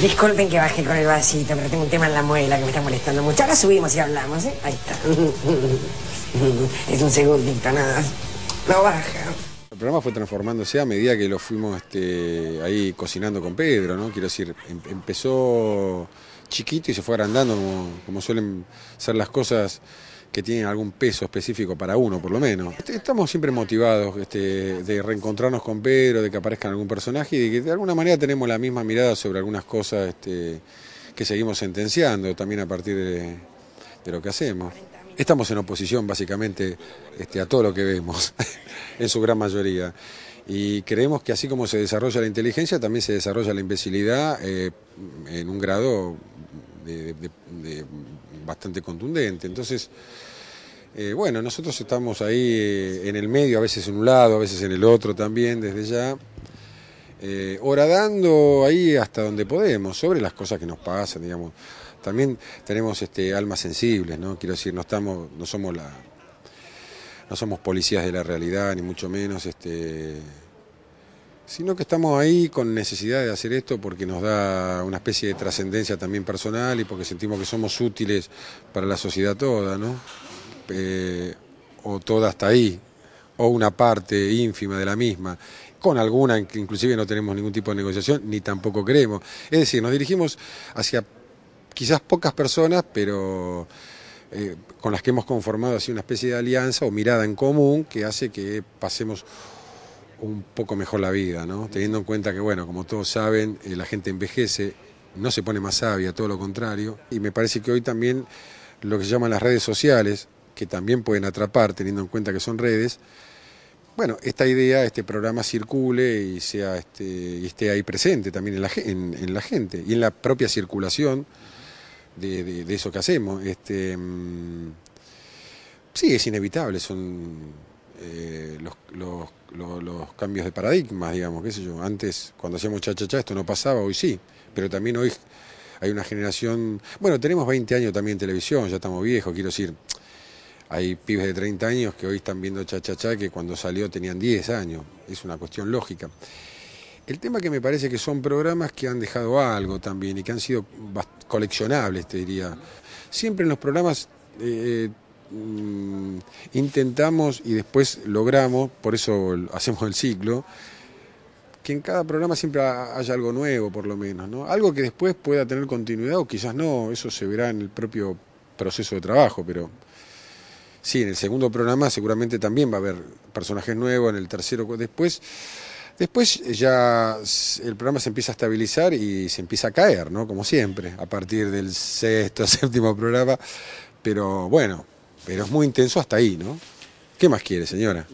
Disculpen que baje con el vasito, pero tengo un tema en la muela que me está molestando mucho. Ahora subimos y hablamos, ¿eh? Ahí está. Es un segundito nada. No baja. El programa fue transformándose a medida que lo fuimos este, ahí cocinando con Pedro, ¿no? Quiero decir, em, empezó chiquito y se fue agrandando como suelen ser las cosas que tienen algún peso específico para uno, por lo menos. Estamos siempre motivados este, de reencontrarnos con Pedro, de que aparezca algún personaje y de que de alguna manera tenemos la misma mirada sobre algunas cosas este, que seguimos sentenciando también a partir de, lo que hacemos. Estamos en oposición básicamente este, a todo lo que vemos, en su gran mayoría. Y creemos que así como se desarrolla la inteligencia, también se desarrolla la imbecilidad eh, en un grado de bastante contundente. Entonces, eh, bueno, nosotros estamos ahí eh, en el medio, a veces en un lado, a veces en el otro también, desde ya, eh, horadando ahí hasta donde podemos, sobre las cosas que nos pasan, digamos. También tenemos este, almas sensibles, ¿no? Quiero decir, no, estamos, no somos la... No somos policías de la realidad, ni mucho menos. Este, sino que estamos ahí con necesidad de hacer esto porque nos da una especie de trascendencia también personal y porque sentimos que somos útiles para la sociedad toda, ¿no? Eh, o toda hasta ahí, o una parte ínfima de la misma, con alguna en que inclusive no tenemos ningún tipo de negociación, ni tampoco creemos, Es decir, nos dirigimos hacia quizás pocas personas, pero... Eh, con las que hemos conformado así una especie de alianza o mirada en común que hace que pasemos un poco mejor la vida, Teniendo en cuenta que, bueno, como todos saben, eh, la gente envejece, no se pone más sabia, todo lo contrario. Y me parece que hoy también lo que se llaman las redes sociales, que también pueden atrapar, teniendo en cuenta que son redes, bueno, esta idea, este programa circule y sea este, y esté ahí presente también en la, en la, gente y en la propia circulación de, de eso que hacemos. Este, mm, sí, es inevitable, son eh, los, cambios de paradigmas, digamos, qué sé yo. Antes, cuando hacíamos cha, cha, esto no pasaba, hoy sí, pero también hoy hay una generación, bueno, tenemos 20 años también en televisión, ya estamos viejos, quiero decir, hay pibes de 30 años que hoy están viendo cha, que cuando salió tenían 10 años, es una cuestión lógica. El tema que me parece que son programas que han dejado algo también y que han sido coleccionables, te diría. Siempre en los programas... Eh, eh, Mm, intentamos y después logramos, por eso hacemos el ciclo, que en cada programa siempre haya algo nuevo, por lo menos, Algo que después pueda tener continuidad o quizás no, eso se verá en el propio proceso de trabajo, pero sí, en el segundo programa seguramente también va a haber personajes nuevos, en el tercero después después ya el programa se empieza a estabilizar y se empieza a caer, ¿no? Como siempre, a partir del sexto, séptimo programa, pero bueno, pero es muy intenso hasta ahí, ¿no? ¿Qué más quiere, señora?